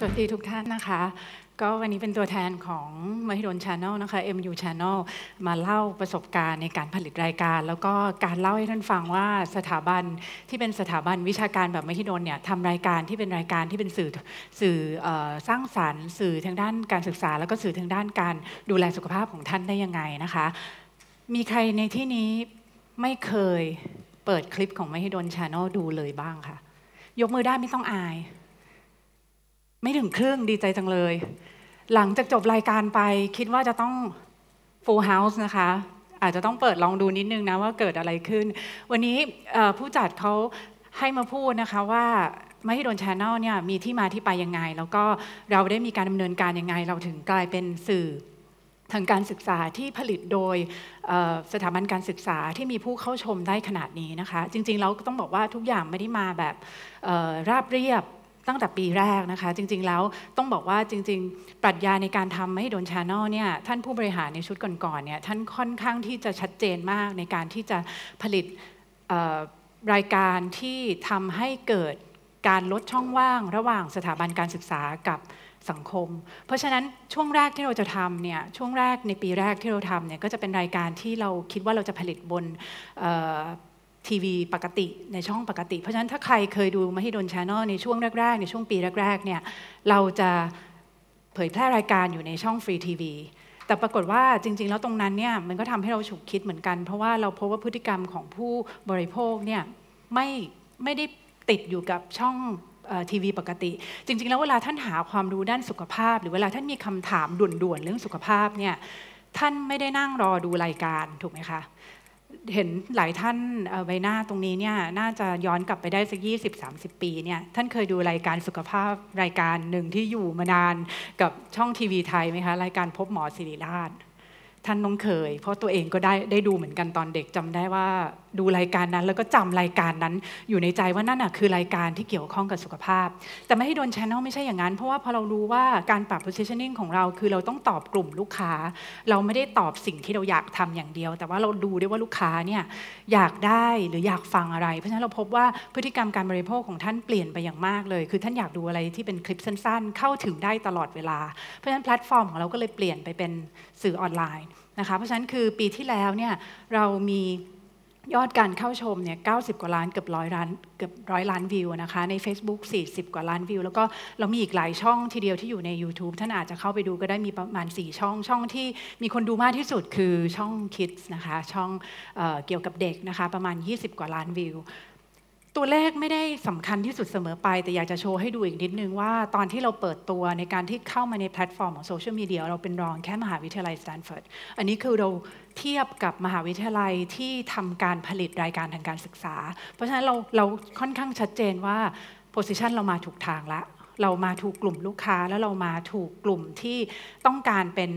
สวัสดีทุกท่านนะคะก็วันนี้เป็นตัวแทนของมหิดลชาแนลนะคะ MU Channel มาเล่าประสบการณ์ในการผลิตรายการ แล้วก็การเล่าให้ท่านฟังว่าสถาบันที่เป็นสถาบันวิชาการแบบมหิดลเนี่ยทำรายการที่เป็นรายการที่เป็นสื่อสื่อสร้างสารรค์ สื่อทางด้านการศึกษา แล้วก็สื่อทางด้านการดูแลสุขภาพของท่านได้ยังไงนะคะ มีใครในที่นี้ไม่เคยเปิดคลิปของมหิดลชาแนลดูเลยบ้างคะ่ะยกมือได้ไม่ต้องอายไม่ถึงครึ่งดีใจจังเลย หลังจากจบรายการไปคิดว่าจะต้อง full house นะคะ อาจจะต้องเปิดลองดูนิดนึงนะ ว่าเกิดอะไรขึ้น วันนี้ผู้จัดเขาให้มาพูดนะคะว่าไม่ให้โดนชแนลเนี่ยมีที่มาที่ไปยังไง แล้วก็เราได้มีการดำเนินการยังไง เราถึงกลายเป็นสื่อ ทางการศึกษาที่ผลิตโดยสถาบันการศึกษาที่มีผู้เข้าชมได้ขนาดนี้นะคะ จริง ๆ เราก็ต้องบอกว่าทุกอย่างไม่ได้มาแบบราบเรียบตั้งแต่ปีแรกนะคะจริงๆแล้วต้องบอกว่าจริง ๆ ปรัชญาในการทำให้โดนชาแนลเนี่ยท่านผู้บริหารในชุดก่อนๆเนี่ยท่านค่อนข้างที่จะชัดเจนมากในการที่จะผลิตรายการที่ทำให้เกิดการลดช่องว่าง ระหว่างสถาบันการศึกษากับสังคม เพราะฉะนั้นช่วงแรกที่เราจะทำเนี่ยช่วงแรกในปีแรกที่เราทำเนี่ยก็จะเป็นรายการที่เราคิดว่าเราจะผลิตบนทีวีปกติในช่องปกติ เพราะฉะนั้นถ้าใครเคยดูมหิดลชาแนลในช่วงแรก ๆในช่วงปีแรกๆเนี่ยเราจะเผยแพร่รายการอยู่ในช่องฟรีทีวี แต่ปรากฏว่าจริง ๆ แล้วตรงนั้นเนี่ยมันก็ทำให้เราฉุกคิดเหมือนกันเพราะว่าเราพบว่าพฤติกรรมของผู้บริโภคเนี่ยไม่ไม่ได้ติดอยู่กับช่องทีวีปกติ จริง ๆ แล้วเวลาท่านหาความรู้ด้านสุขภาพ หรือเวลาท่านมีคำถามด่วนๆเรื่องสุขภาพเนี่ยท่านไม่ได้นั่งรอดูรายการถูกไหมคะเห็นหลายท่านใบหน้าตรงนี้เนี่ยน่าจะย้อนกลับไปได้สัก 20-30 ปีเนี่ยท่านเคยดูรายการสุขภาพรายการหนึ่งที่อยู่มานานกับช่องทีวีไทยไหมคะรายการพบหมอศิริราช ท่านต้องเคย เพราะตัวเองก็ได้ได้ดูเหมือนกันตอนเด็กจำได้ว่าดูรายการนั้นแล้วก็จำรายการนั้นอยู่ในใจว่านั่นน่ะคือรายการที่เกี่ยวข้องกับสุขภาพ แต่ไม่ให้โดนชแนลไม่ใช่อย่างนั้น เพราะว่าพอเรารู้ว่าการปรับ positioning ของเรา คือเราต้องตอบกลุ่มลูกค้าเราไม่ได้ตอบสิ่งที่เราอยากทำอย่างเดียว แต่ว่าเราดูได้วว่าลูกค้าเนี่ยอยากได้หรืออยากฟังอะไร เพราะฉะนั้นเราพบว่าพฤติกรรมการบริโภคของท่านเปลี่ยนไปอย่างมากเลยคือท่านอยากดูอะไรที่เป็นคลิปสั้นๆ เข้าถึงได้ตลอดเวลาเพราะฉะนั้นแพลตฟอร์มของเราก็เลยเปลี่ยนไปเป็นสื่อออนไลน์นะคะเพราะฉะนั้นคือปีที่แล้วเนี่ยเรามียอดการเข้าชมเนี่ยิบกว่าล้านเกือบร้อยล้านเกือบร้อยล้านวิวนะคะใน Facebook 40 กว่าล้านวิว แล้วก็เรามีอีกหลายช่องทีเดียวที่อยู่ใน YouTube ท่านอาจจะเข้าไปดูก็ได้มีประมาณ 4 ช่องช่องที่มีคนดูมากที่สุดคือช่อง Kids นะคะช่องเออเกี่ยวกับเด็กนะคะประมาณ 20 กว่าล้านวิวตัวเลขไม่ได้สำคัญที่สุดเสมอไป แต่อยากจะโชว์ให้ดูอีกนิดนึงว่าตอนที่เราเปิดตัวในการที่เข้ามาในแพลตฟอร์มของโซเชียลมีเดียเราเป็นรองแค่มหาวิทยาลัยสแตนฟอร์ดอันนี้คือเราเทียบกับมหาวิทยาลัยที่ทำการผลิตรายการทางการศึกษา เพราะฉะนั้นเราเราค่อนข้างชัดเจนว่าโพสิชันเรามาถูกทางละ เรามาถูกกลุ่มลูกค้าแล้วเรามาถูกกลุ่มที่ต้องการเป็น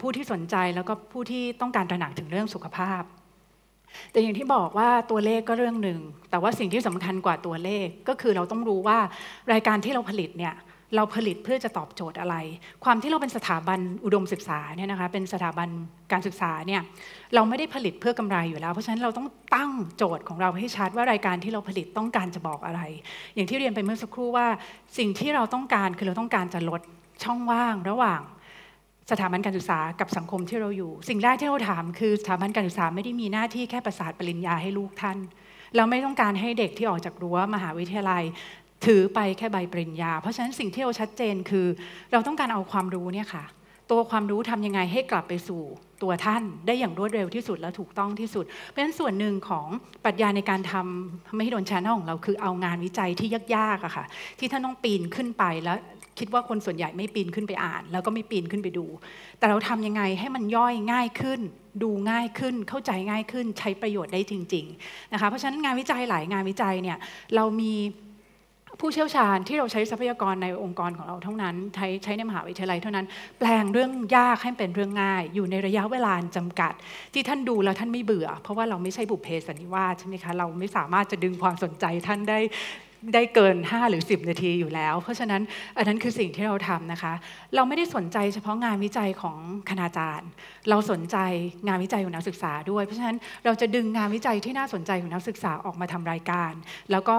ผู้ที่สนใจแล้วก็ผู้ที่ต้องการตระหนักถึงเรื่องสุขภาพแต่อย่างที่บอกว่าตัวเลขก็เรื่องหนึ่งแต่ว่าสิ่งที่สำคัญกว่าตัวเลขก็คือเราต้องรู้ว่ารายการที่เราผลิตเนี่ยเราผลิตเพื่อจะตอบโจทย์อะไร ความที่เราเป็นสถาบันอุดมศึกษาเนี่ยนะคะเป็นสถาบันการศึกษาเนี่ยเราไม่ได้ผลิตเพื่อกำไรอยู่แล้ว เพราะฉะนั้นเราต้องตั้งโจทย์ของเราให้ชัดว่ารายการที่เราผลิตต้องการจะบอกอะไร อย่างที่เรียนไปเมื่อสักครู่ว่าสิ่งที่เราต้องการคือเราต้องการจะลดช่องว่างระหว่างสถาบันการศึกษากับสังคมที่เราอยู่ สิ่งแรกที่เราถามคือสถาบันการศึกษาไม่ได้มีหน้าที่แค่ประสาทปริญญาให้ลูกท่าน เราไม่ต้องการให้เด็กที่ออกจากรั้วมหาวิทยาลัย ถือไปแค่ใบปริญญาเพราะฉะนั้นสิ่งที่เราชัดเจนคือเราต้องการเอาความรู้เนี่ยค่ะ ตัวความรู้ทำยังไงให้กลับไปสู่ตัวท่านได้อย่างรวดเร็วที่สุดและถูกต้องที่สุดเพราะฉะนั้นส่วนหนึ่งของปรัชญาในการทำไม่ให้โดนชาแนลของเราคือเอางานวิจัยที่ยากๆอะค่ะ ที่ท่านต้องปีนขึ้นไปแล้วคิดว่าคนส่วนใหญ่ไม่ปีนขึ้นไปอ่าน แล้วก็ไม่ปีนขึ้นไปดู แต่เราทำยังไงให้มันย่อยง่ายขึ้น ดูง่ายขึ้น เข้าใจง่ายขึ้นใช้ประโยชน์ได้จริงๆนะคะเพราะฉะนั้นงานวิจัยหลายงานวิจัยเนี่ยเรามีผู้เชี่ยวชาญที่เราใช้ทรัพยากรในองค์กรของเราเท่านั้น ใช้ใช้ในมหาวิทยาลัยเท่านั้นแปลงเรื่องยากให้เป็นเรื่องง่าย อยู่ในระยะเวลาจำกัด ที่ท่านดูแล้วท่านไม่เบื่อ เพราะว่าเราไม่ใช่บุพเพสันนิวาสใช่ไหมคะเราไม่สามารถจะดึงความสนใจท่านได้ได้เกิน 5 หรือ 10นาทีอยู่แล้ว เพราะฉะนั้น อันนั้นคือสิ่งที่เราทำนะคะ เราไม่ได้สนใจเฉพาะงานวิจัยของคณาจารย์ เราสนใจงานวิจัยของนักศึกษาด้วยเพราะฉะนั้นเราจะดึงงานวิจัยที่น่าสนใจของนักศึกษาออกมาทำรายการ แล้วก็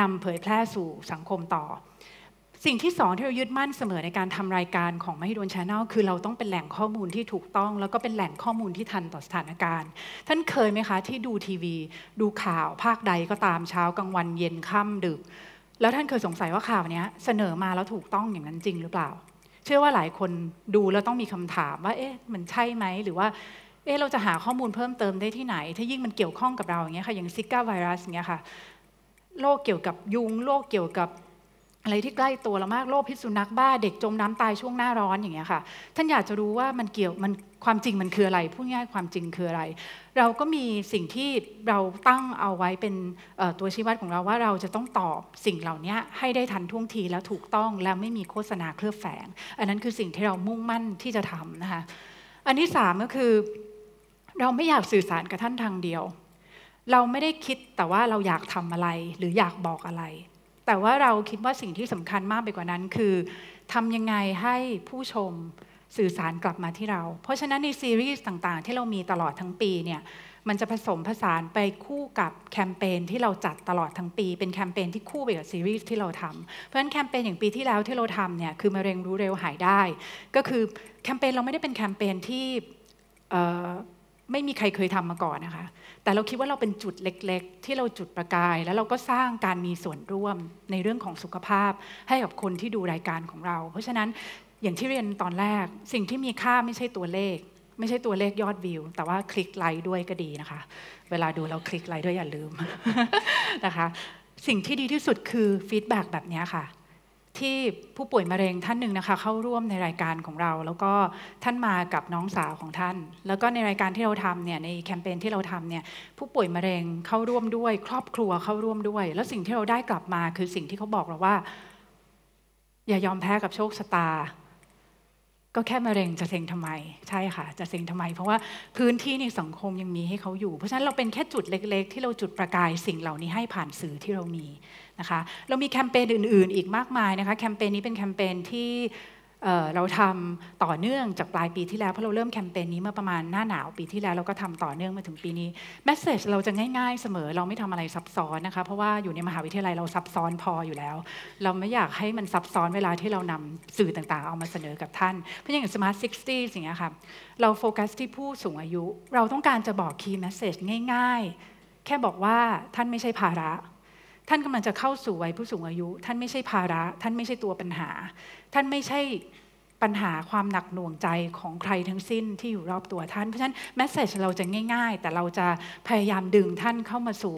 นำเผยแพร่สู่สังคมต่อสิ่งที่สองที่เรายึดมั่นเสมอในการทำรายการของมหิดลชาแนลคือเราต้องเป็นแหล่งข้อมูลที่ถูกต้อง แล้วก็เป็นแหล่งข้อมูลที่ทันต่อสถานการณ์ ท่านเคยไหมคะ ที่ดูทีวี ดูข่าว ภาคใดก็ตามเช้ากลางวันเย็นค่ำดึกแล้วท่านเคยสงสัยว่าข่าวนี้เสนอมาแล้วถูกต้องอย่างนั้นจริงหรือเปล่า เชื่อว่าหลายคนดูแล้วต้องมีคำถามว่า เอ๊ะมันใช่ไหมหรือว่าเอ๊ะเราจะหาข้อมูลเพิ่มเติมได้ที่ไหน ถ้ายิ่งมันเกี่ยวข้องกับเราอย่างเงี้ยค่ะอย่างซิก้าไวรัสอย่างเงี้ยค่ะโรคเกี่ยวกับยุงโรคเกี่ยวกับอะไรที่ใกล้ตัวเรามากโรคพิษสุนัขบ้าเด็กจมน้ำตายช่วงหน้าร้อนอย่างเงี้ยค่ะท่านอยากจะรู้ว่ามันเกี่ยวมันความจริงมันคืออะไรพูดง่ายความจริงคืออะไร เราก็มีสิ่งที่เราตั้งเอาไว้เป็นตัวชี้วัดของเราว่าเราจะต้องตอบสิ่งเหล่านี้ให้ได้ทันท่วงทีแล้วถูกต้อง แล้วไม่มีโฆษณาเคลือบแฝง อันนั้นคือสิ่งที่เรามุ่งมั่นที่จะทำนะคะอันที่สามก็คือ เราไม่อยากสื่อสารกับท่านทางเดียว เราไม่ได้คิดแต่ว่าเราอยากทำอะไรหรืออยากบอกอะไรแต่ว่าเราคิดว่าสิ่งที่สำคัญมากไปกว่านั้นคือทำยังไงให้ผู้ชมสื่อสารกลับมาที่เรา เพราะฉะนั้นในซีรีส์ต่างๆที่เรามีตลอดทั้งปีเนี่ยมันจะผสมผสานไปคู่กับแคมเปญที่เราจัดตลอดทั้งปีเป็นแคมเปญที่คู่ไปกับซีรีส์ที่เราทำ เพราะฉะนั้นแคมเปญอย่างปีที่แล้วที่เราทำเนี่ยคือมะเร็งรู้เร็วหายได้ ก็คือแคมเปญเราไม่ได้เป็นแคมเปญที่ไม่มีใครเคยทำมาก่อนนะคะ แต่เราคิดว่าเราเป็นจุดเล็ก ๆ ที่เราจุดประกาย แล้วเราก็สร้างการมีส่วนร่วมในเรื่องของสุขภาพให้กับคนที่ดูรายการของเรา เพราะฉะนั้นอย่างที่เรียนตอนแรกสิ่งที่มีค่าไม่ใช่ตัวเลข ไม่ใช่ตัวเลขยอดวิวแต่ว่าคลิกไลค์ด้วยก็ดีนะคะ เวลาดูเราคลิกไลค์ด้วยอย่าลืม นะคะ สิ่งที่ดีที่สุดคือฟีดแบ็แบบนี้ค่ะที่ผู้ป่วยมะเร็งท่านหนึ่งนะคะ เข้าร่วมในรายการของเรา แล้วก็ท่านมากับน้องสาวของท่าน แล้วก็ในรายการที่เราทำเนี่ยในแคมเปญที่เราทำเนี่ย ผู้ป่วยมะเร็งเข้าร่วมด้วย ครอบครัวเข้าร่วมด้วย แล้วสิ่งที่เราได้กลับมาคือสิ่งที่เขาบอกเราว่า อย่ายอมแพ้กับโชคชะตาก็แค่มะเร็งจะเซ็งทำไมใช่ค่ะจะเซ็งทำไม เพราะว่า พื้นที่ในสังคมยังมีให้เขาอยู่ เพราะฉะนั้นเราเป็นแค่จุดเล็กๆที่เราจุดประกายสิ่งเหล่านี้ให้ผ่านสื่อที่เรามีนะคะ เรามีแคมเปญอื่นๆ อีกมากมายนะคะแคมเปญนี้เป็นแคมเปญที่เราทำต่อเนื่องจากปลายปีที่แล้วเพราะเราเริ่มแคมเปญนี้เมื่อประมาณหน้าหนาวปีที่แล้วเราก็ทำต่อเนื่องมาถึงปีนี้แมสเซจเราจะง่าย ๆเสมอ เราไม่ทำอะไรซับซ้อนนะคะเพราะว่าอยู่ในมหาวิทยาลัยเราซับซ้อนพออยู่แล้ว เราไม่อยากให้มันซับซ้อนเวลาที่เรานำสื่อต่างๆ เอามาเสนอกับท่านเพราะอย่างสมาร์ทซิกซี่สิ่งนี้ค่ะเราโฟกัสที่ผู้สูงอายุ เราต้องการจะบอกคีย์แมสเซจง่าย ๆ แค่บอกว่าท่านไม่ใช่ภาระท่านกำลังจะเข้าสู่วัยผู้สูงอายุ ท่านไม่ใช่ภาระ ท่านไม่ใช่ตัวปัญหา ท่านไม่ใช่ปัญหาความหนักหน่วงใจของใครทั้งสิ้นที่อยู่รอบตัวท่าน เพราะฉะนั้นแมสเซจเราจะง่ายๆ แต่เราจะพยายามดึงท่านเข้ามาสู่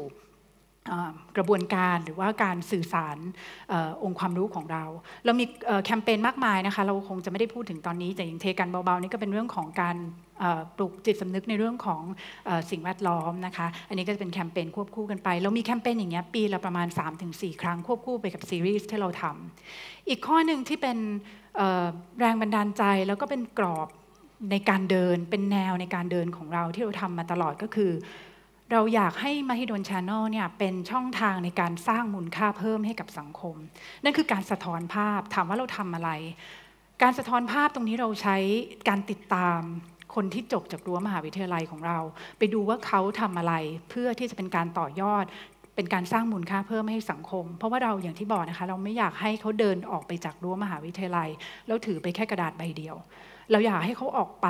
กระบวนการหรือว่าการสื่อสารอองค์ความรู้ของเรา เรามีแคมเปญมากมายนะคะเราคงจะไม่ได้พูดถึงตอนนี้แต่ยังเทกันเบาๆนี่ก็เป็นเรื่องของการปลูกจิตสำนึกในเรื่องของสิ่งแวดล้อมนะคะอันนี้ก็จะเป็นแคมเปญควบคู่กันไป เรามีแคมเปญอย่างเงี้ยปีละประมาณ 3-4ครั้ง ควบคู่ไปกับซีรีส์ที่เราทำอีกข้อหนึ่งที่เป็นแรงบันดาลใจแล้วก็เป็นกรอบในการเดินเป็นแนวในการเดินของเราที่เราทำมาตลอดก็คือเราอยากให้มหิดลชาแนลเนี่ยเป็นช่องทางในการสร้างมูลค่าเพิ่มให้กับสังคม นั่นคือการสะท้อนภาพถามว่าเราทำอะไร การสะท้อนภาพตรงนี้เราใช้การติดตามคนที่จบจากรั้วมหาวิทยาลัยของเรา ไปดูว่าเขาทำอะไร เพื่อที่จะเป็นการต่อยอดเป็นการสร้างมูลค่าเพิ่มให้สังคม เพราะว่าเราอย่างที่บอกนะคะ เราไม่อยากให้เขาเดินออกไปจากรั้วมหาวิทยาลัย แล้วถือไปแค่กระดาษใบเดียวเราอยากให้เขาออกไป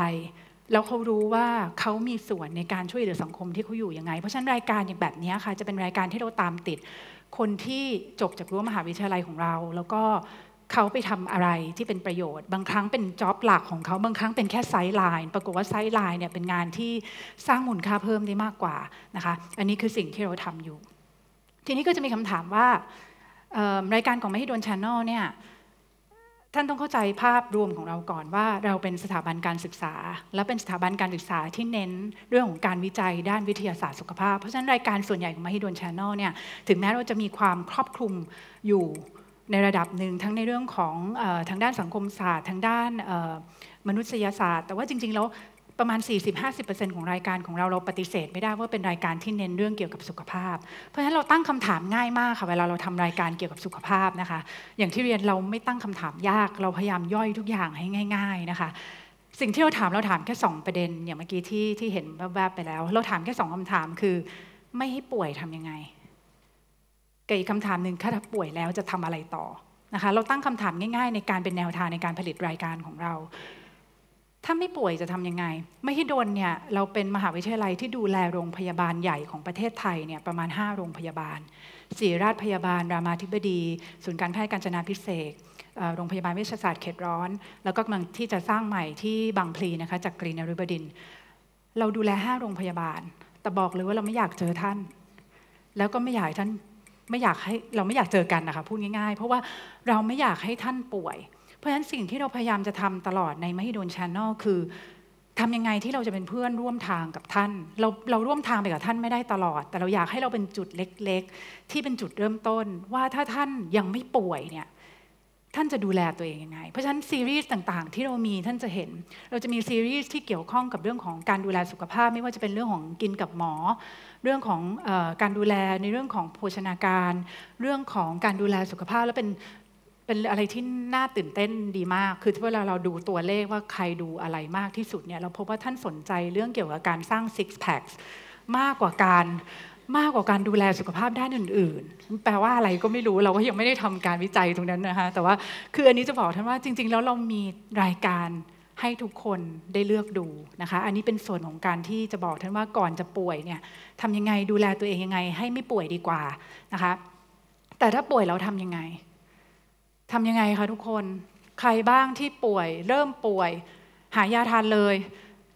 แล้วเขารู้ว่าเขามีส่วนในการช่วยเหลือสังคมที่เขาอยู่ยังไง เพราะฉะนั้นรายการอย่างแบบนี้ค่ะจะเป็นรายการที่เราตามติด คนที่จบจากรั้วมหาวิทยาลัยของเราแล้วก็เขาไปทำอะไรที่เป็นประโยชน์บางครั้งเป็นจ็อบหลักของเขาบางครั้งเป็นแค่ไซด์ไลน์ปรากฏว่าไซด์ไลน์เนี่ยเป็นงานที่สร้างมูลค่าเพิ่มได้มากกว่านะคะอันนี้คือสิ่งที่เราทำอยู่ ทีนี้ก็จะมีคำถามว่ารายการของไม่ให้โดนชานอลเนี่ยท่านต้องเข้าใจภาพรวมของเราก่อนว่าเราเป็นสถาบันการศึกษา และเป็นสถาบันการศึกษาที่เน้นเรื่องของการวิจัยด้านวิทยาศาสตร์สุขภาพ เพราะฉะนั้นรายการส่วนใหญ่ของมหิดลชาแนลเนี่ยถึงแม้เราจะมีความครอบคลุมอยู่ในระดับหนึ่งทั้งในเรื่องของอทางด้านสังคมศาสตร์ ทางด้านมนุษยศาสตร์แต่ว่าจริง ๆ แล้วประมาณ 40-50%ของรายการของเราเราปฏิเสธไม่ได้ว่าเป็นรายการที่เน้นเรื่องเกี่ยวกับสุขภาพ เพราะฉะนั้นเราตั้งคำถามง่ายมากค่ะเวลาเราทำรายการเกี่ยวกับสุขภาพนะคะ อย่างที่เรียนเราไม่ตั้งคำถามยากเราพยายามย่อยทุกอย่างให้ง่ายๆนะคะสิ่งที่เราถามเราถามแค่ 2 ประเด็นอย่างเมื่อกี้ที่ที่เห็นแวบๆไปแล้ว เราถามแค่2คำถามคือไม่ให้ป่วยทํำยังไงกับอีกคำถามหนึ่งถ้าป่วยแล้วจะทำอะไรต่อนะคะเราตั้งคำถามง่าย ๆ ในการเป็นแนวทางในการผลิตรายการของเราถ้าไม่ป่วยจะทํำยังไง ไม่ให้โดนเนี่ย เราเป็นมหาวิทยาลัยที่ดูแลโรงพยาบาลใหญ่ของประเทศไทยเนี่ยประมาณ 5 โรงพยาบาลศิริราชพยาบาลรามาธิบดี ศูนย์การแพทย์การจนาพิเศษโรงพยาบาลเวชศาสตร์เขตร้อน แล้วก็กำลังที่จะสร้างใหม่ที่บางพลีนะคะจากกรีนริบดิน เราดูแล 5 โรงพยาบาลแต่บอกเลยว่าเราไม่อยากเจอท่าน แล้วก็ไม่อยากท่านไม่อยากให้เราไม่อยากเจอกันนะคะพูดง่าย ๆ เพราะว่าเราไม่อยากให้ท่านป่วยเพราะฉะนั้นสิ่งที่เราพยายามจะทำตลอดในมหิดลชานอลคือทำยังไงที่เราจะเป็นเพื่อนร่วมทางกับท่าน เราเราร่วมทางไปกับท่านไม่ได้ตลอด แต่เราอยากให้เราเป็นจุดเล็กๆ ที่เป็นจุดเริ่มต้นว่าถ้าท่านยังไม่ป่วยเนี่ยท่านจะดูแลตัวเองยังไง เพราะฉะนั้นซีรีส์ต่างๆที่เรามีท่านจะเห็น เราจะมีซีรีส์ที่เกี่ยวข้องกับเรื่องของการดูแลสุขภาพไม่ว่าจะเป็นเรื่องของกินกับหมอ เรื่องของอการดูแลในเรื่องของโภชนาการ เรื่องของการดูแลสุขภาพแล้วเป็นเป็นอะไรที่น่าตื่นเต้นดีมาก คือเวลาเราดูตัวเลขว่าใครดูอะไรมากที่สุดเนี่ย เราพบว่าท่านสนใจเรื่องเกี่ยวกับการสร้าง six pack มากกว่าการมากกว่าการดูแลสุขภาพด้านอื่นๆ แปลว่าอะไรก็ไม่รู้เราก็ยังไม่ได้ทำการวิจัยตรงนั้นนะคะ แต่ว่าคืออันนี้จะบอกท่านว่าจริงๆ แล้วเรามีรายการให้ทุกคนได้เลือกดูนะคะ อันนี้เป็นส่วนของการที่จะบอกท่านว่าก่อนจะป่วยเนี่ยทำยังไงดูแลตัวเองยังไง ให้ไม่ป่วยดีกว่านะคะ แต่ถ้าป่วยเราทํำยังไงทำยังไงคะทุกคนใครบ้างที่ป่วย เริ่มป่วย หายาทานเลย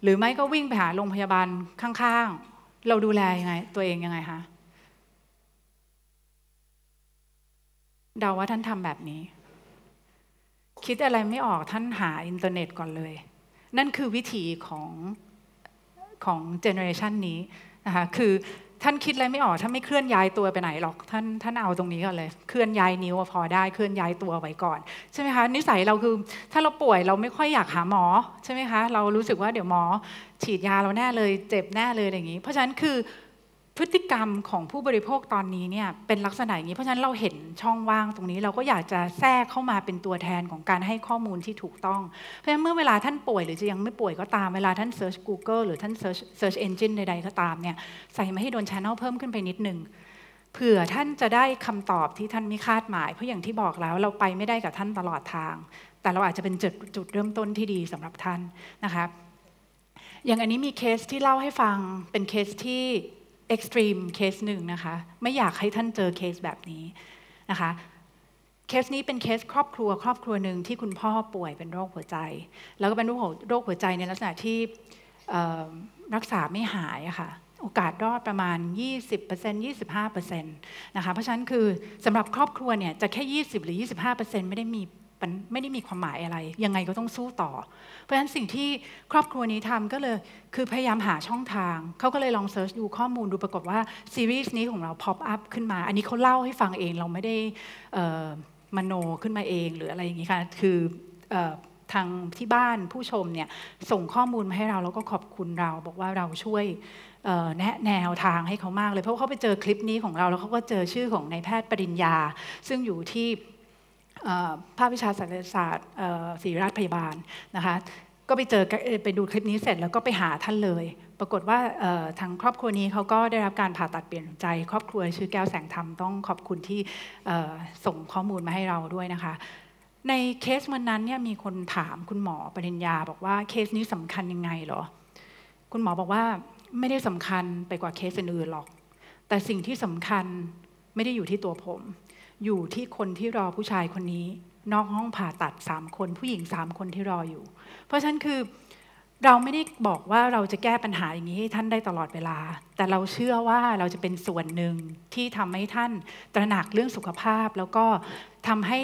หรือไม่ก็วิ่งไปหาโรงพยาบาลข้าง ๆ เราดูแลยังไง ตัวเองยังไงคะ เดาว่าท่านทำแบบนี้ คิดอะไรไม่ออกท่านหาอินเทอร์เน็ตก่อนเลย นั่นคือวิธีของของเจเนอเรชันนี้นะคะคือท่านคิดอะไรไม่ออกท่านไม่เคลื่อนย้ายตัวไปไหนหรอก ท่านท่านเอาตรงนี้ก่อนเลย เคลื่อนย้ายนิ้วพอได้เคลื่อนย้ายตัวไว้ก่อน ใช่ไหมคะนิสัยเราคือ ถ้าเราป่วยเราไม่ค่อยอยากหาหมอ ใช่ไหมคะเรารู้สึกว่าเดี๋ยวหมอฉีดยาเราแน่เลย เจ็บแน่เลยอย่างนี้เพราะฉะนั้นคือพฤติกรรมของผู้บริโภคตอนนี้เนี่ยเป็นลักษณะอย่างนี้ เพราะฉะนั้นเราเห็นช่องว่างตรงนี้ เราก็อยากจะแทรกเข้ามาเป็นตัวแทนของการให้ข้อมูลที่ถูกต้อง เพราะฉะนั้นเมื่อเวลาท่านป่วยหรือจะยังไม่ป่วยก็ตามเวลาท่านเซิร์ช Google หรือท่านเซิร์ชเซิร์ชเอนจินใดๆก็ตามเนี่ยใส่มาให้โดนชานอลเพิ่มขึ้นไปนิดนึงเผื่อท่านจะได้คำตอบที่ท่านไม่คาดหมาย เพราะอย่างที่บอกแล้วเราไปไม่ได้กับท่านตลอดทาง แต่เราอาจจะเป็นจุดจุดเริ่มต้นที่ดีสำหรับท่านนะคะอย่างอันนี้มีเคสที่เล่าให้ฟังเป็นเคสที่เอ็กซ์ตรีมเคสหนึ่งนะคะ ไม่อยากให้ท่านเจอเคสแบบนี้นะคะ เคสนี้เป็นเคสครอบครัวครอบครัวหนึ่งที่คุณพ่อป่วยเป็นโรคหัวใจ แล้วก็เป็นโรคหัวใจในลักษณะที่รักษาไม่หายค่ะโอกาสรอดประมาณ 20% 25%นะคะเพราะฉะนั้นคือสำหรับครอบครัวเนี่ย จะแค่ 20 หรือ 25%ไม่ได้มีมันไม่ได้มีความหมายอะไร ยังไงก็ต้องสู้ต่อ เพราะฉะนั้นสิ่งที่ครอบครัวนี้ทำก็เลยคือพยายามหาช่องทาง เขาก็เลยลองเซิร์ชดูข้อมูล ดูปรากฏว่าซีรีส์นี้ของเราพอปอัพขึ้นมา อันนี้เขาเล่าให้ฟังเอง เราไม่ได้มโนขึ้นมาเองหรืออะไรอย่างนี้ค่ะ คือทางที่บ้านผู้ชมเนี่ยส่งข้อมูลมาให้เรา แล้วก็ขอบคุณเราบอกว่าเราช่วยแนะแนวทางให้เขามากเลย เพราะเขาไปเจอคลิปนี้ของเราแล้วเขาก็เจอชื่อของนายแพทย์ปริญญาซึ่งอยู่ที่ภาควิชาศัลยศาสตร์ศิริราชพยาบาลนะคะก็ไปเจอไปดูคลิปนี้เสร็จแล้วก็ไปหาท่านเลย ปรากฏว่าทางครอบครัวนี้เขาก็ได้รับการผ่าตัดเปลี่ยนใจ ครอบครัวชื่อแก้วแสงธรรม ต้องขอบคุณที่ส่งข้อมูลมาให้เราด้วยนะคะ ในเคสวันนั้นเนี่ยมีคนถามคุณหมอปริญญา บอกว่าเคสนี้สำคัญยังไงหรอ คุณหมอบอกว่าไม่ได้สำคัญไปกว่าเคสอื่นหรอก แต่สิ่งที่สำคัญไม่ได้อยู่ที่ตัวผมอยู่ที่คนที่รอผู้ชายคนนี้นอกห้องผ่าตัดสามคน ผู้หญิงสามคนที่รออยู่ เพราะฉะนั้นคือเราไม่ได้บอกว่าเราจะแก้ปัญหาอย่างนี้ให้ท่านได้ตลอดเวลา แต่เราเชื่อว่าเราจะเป็นส่วนหนึ่งที่ทำให้ท่านตระหนักเรื่องสุขภาพ แล้วก็ทำให้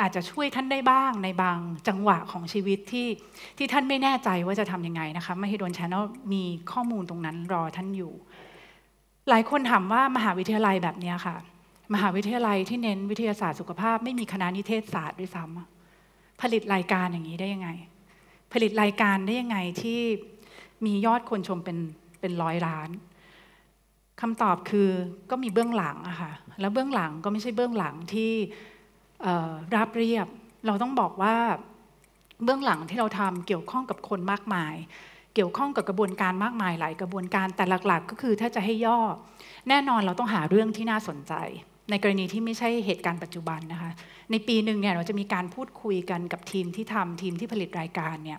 อาจจะช่วยท่านได้บ้าง ในบางจังหวะของชีวิตที่ที่ท่านไม่แน่ใจว่าจะทำยังไงนะคะมหิดลชาแนลมีข้อมูลตรงนั้นรอท่านอยู่ หลายคนถามว่ามหาวิทยาลัยแบบนี้ค่ะมหาวิทยาลัยที่เน้นวิทยาศาสตร์สุขภาพ ไม่มีคณะนิเทศศาสตร์ด้วยซ้ำผลิตรายการอย่างนี้ได้ยังไง ผลิตรายการได้ยังไงที่มียอดคนชมเป็นเป็นร้อยล้าน คำตอบคือก็มีเบื้องหลังอะค่ะ แล้วเบื้องหลังก็ไม่ใช่เบื้องหลังที่ราบเรียบ เราต้องบอกว่าเบื้องหลังที่เราทำเกี่ยวข้องกับคนมากมาย เกี่ยวข้องกับกระบวนการมากมาย หลายกระบวนการแต่หลัก ๆ ก็คือถ้าจะให้ย่อ แน่นอนเราต้องหาเรื่องที่น่าสนใจในกรณีที่ไม่ใช่เหตุการณ์ปัจจุบันนะคะในปีหนึ่งเนี่ยเราจะมีการพูดคุยกันกับทีมที่ทำทีมที่ผลิตรายการเนี่ย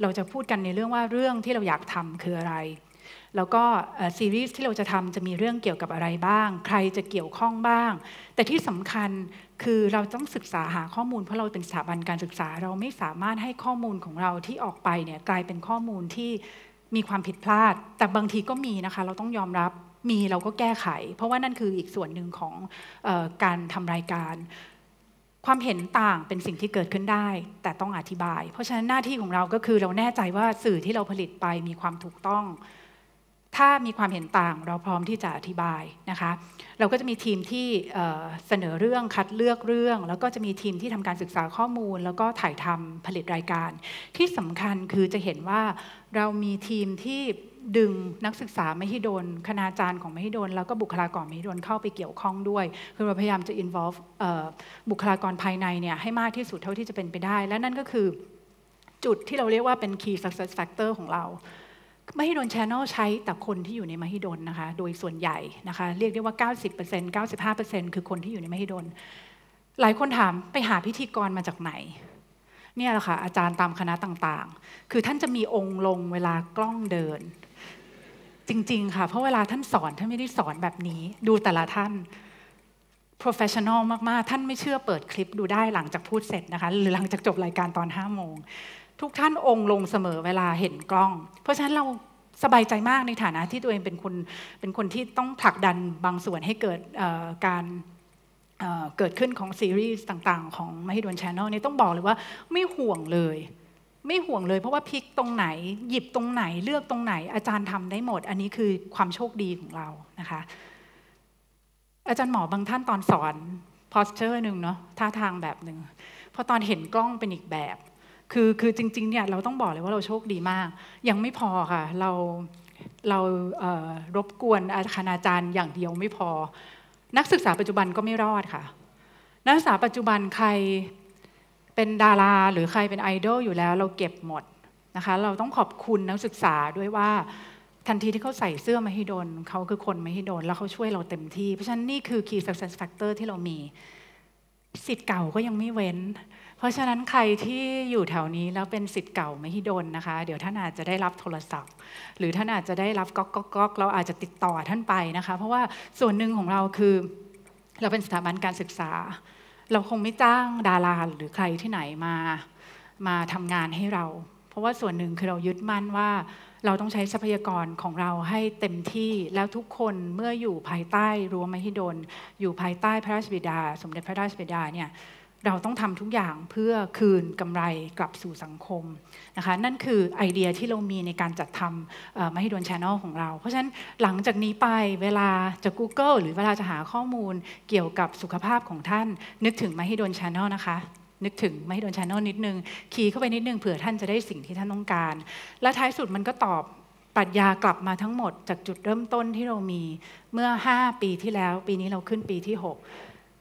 เราจะพูดกันในเรื่องว่าเรื่องที่เราอยากทำคืออะไร แล้วก็ซีรีส์ที่เราจะทำจะมีเรื่องเกี่ยวกับอะไรบ้าง ใครจะเกี่ยวข้องบ้าง แต่ที่สำคัญคือเราต้องศึกษาหาข้อมูลเพราะเราเป็นสถาบันการศึกษา เราไม่สามารถให้ข้อมูลของเราที่ออกไปเนี่ยกลายเป็นข้อมูลที่มีความผิดพลาด แต่บางทีก็มีนะคะเราต้องยอมรับมีเราก็แก้ไข เพราะว่านั่นคืออีกส่วนหนึ่งของออการทำรายการ ความเห็นต่างเป็นสิ่งที่เกิดขึ้นได้ แต่ต้องอธิบาย เพราะฉะนั้นหน้าที่ของเราก็คือเราแน่ใจว่าสื่อที่เราผลิตไปมีความถูกต้อง ถ้ามีความเห็นต่างเราพร้อมที่จะอธิบายนะคะ เราก็จะมีทีมที่เสนอเรื่องคัดเลือกเรื่อง แล้วก็จะมีทีมที่ทำการศึกษาข้อมูล แล้วก็ถ่ายทำผลิตรายการ ที่สำคัญคือจะเห็นว่าเรามีทีมที่ดึงนักศึกษาไม่ให้โดน คณาจารย์ของไม่ให้โดน แล้วก็บุคลากรไม่ให้โดนเข้าไปเกี่ยวข้องด้วย คือเราพยายามจะ involve บุคลากรภายในเนี่ยให้มากที่สุดเท่าที่จะเป็นไปได้ และนั่นก็คือจุดที่เราเรียกว่าเป็น key success factor ของเรามหิดล Channel ใช้แต่คนที่อยู่ในมหิดลนะคะ โดยส่วนใหญ่นะคะ เรียกได้ว่า 90% 95%คือคนที่อยู่ในมหิดลหลายคนถามไปหาพิธีกรมาจากไหน เนี่ยแหละค่ะอาจารย์ตามคณะต่างๆ คือท่านจะมีองค์ลงเวลากล้องเดินจริง ๆ ค่ะ เพราะเวลาท่านสอนท่านไม่ได้สอนแบบนี้ ดูแต่ละท่าน professional มากๆ ท่านไม่เชื่อเปิดคลิปดูได้หลังจากพูดเสร็จนะคะ หรือหลังจากจบรายการตอน5้าโมง ทุกท่านองค์ลงเสมอเวลาเห็นกล้อง เพราะฉะนั้นเราสบายใจมากในฐานะที่ตัวเองเป็นคน เป็นคนที่ต้องผลักดันบางส่วนให้เกิดการเกิดขึ้นของซีรีส์ต่างๆ ของมหิดลชาแนลนี่ต้องบอกเลยว่าไม่ห่วงเลยไม่ห่วงเลยเพราะว่าพลิกตรงไหนหยิบตรงไหนเลือกตรงไหน อาจารย์ทำได้หมด อันนี้คือความโชคดีของเรานะคะอาจารย์หมอบางท่านตอนสอนพอสเชอร์หนึ่งเนาะท่าทางแบบหนึ่งพอตอนเห็นกล้องเป็นอีกแบบ คือคือจริง ๆเนี่ยเราต้องบอกเลยว่าเราโชคดีมาก ยังไม่พอค่ะ เราเราเรบกวนอาคอาจารย์อย่างเดียวไม่พอ นักศึกษาปัจจุบันก็ไม่รอดค่ะ นักศึกษาปัจจุบันใครเป็นดาราหรือใครเป็นไอดอลอยู่แล้วเราเก็บหมดนะคะ เราต้องขอบคุณนักศึกษาด้วยว่าทันทีที่เขาใส่เสื้อมาให้ดนเขาคือคนมาให้ดน แล้วเขาช่วยเราเต็มที่ เพราะฉะนั้น นี่คือ key success factor ที่เรามีสิทธิ์เก่าก็ยังไม่เว้น เพราะฉะนั้นใครที่อยู่แถวนี้แล้วเป็นสิทธิ์เก่าไม่ฮิดนนะคะ เดี๋ยวท่านอาจจะได้รับโทรศัพท์ หรือท่านอาจจะได้รับก๊อกก๊อกก๊อกเราอาจจะติดต่อท่านไปนะคะ เพราะว่าส่วนหนึ่งของเราคือเราเป็นสถาบันการศึกษาเราคงไม่จ้างดาราหรือใครที่ไหนมามาทำงานให้เรา เพราะว่าส่วนหนึ่งคือเรายึดมั่นว่า เราต้องใช้ทรัพยากรของเราให้เต็มที่แล้วทุกคนเมื่ออยู่ภายใต้รั้วมหิดล อยู่ภายใต้พระราชบิดา สมเด็จพระราชบิดาเนี่ยเราต้องทำทุกอย่างเพื่อคืนกำไรกลับสู่สังคมนะคะนั่นคือไอเดียที่เรามีในการจัดทำมาให้ดนชานอลของเรา เพราะฉะนั้นหลังจากนี้ไปเวลาจะ Google หรือเวลาจะหาข้อมูล เกี่ยวกับสุขภาพของท่านนึกถึงมาให้ดนชานอลนะคะ นึกถึงไม่โดนชานอลนิดนึง คีย์เข้าไปนิดนึงเผื่อท่านจะได้สิ่งที่ท่านต้องการ และท้ายสุดมันก็ตอบปรัชญากลับมาทั้งหมดจากจุดเริ่มต้นที่เรามีเมื่อ 5 ปีที่แล้ว ปีนี้เราขึ้นปีที่ 6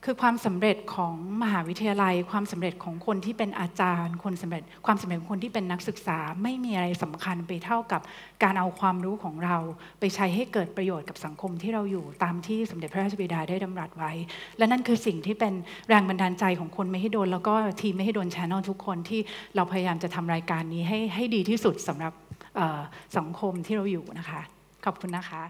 คือความสำเร็จของมหาวิทยาลัย ความสำเร็จของคนที่เป็นอาจารย์ คนสำเร็จความสำเร็จของคนที่เป็นนักศึกษา ไม่มีอะไรสำคัญไปเท่ากับการเอาความรู้ของเราไปใช้ให้เกิดประโยชน์กับสังคมที่เราอยู่ตามที่สมเด็จพระราชบิดาได้ดำรัสไว้ และนั่นคือสิ่งที่เป็นแรงบันดาลใจของคนไม่ให้โดนแล้วก็ทีมไม่ให้โดนชานลทุกคนที่เราพยายามจะทำรายการนี้ให้ให้ดีที่สุดสำหรับสังคมที่เราอยู่นะคะ ขอบคุณนะคะ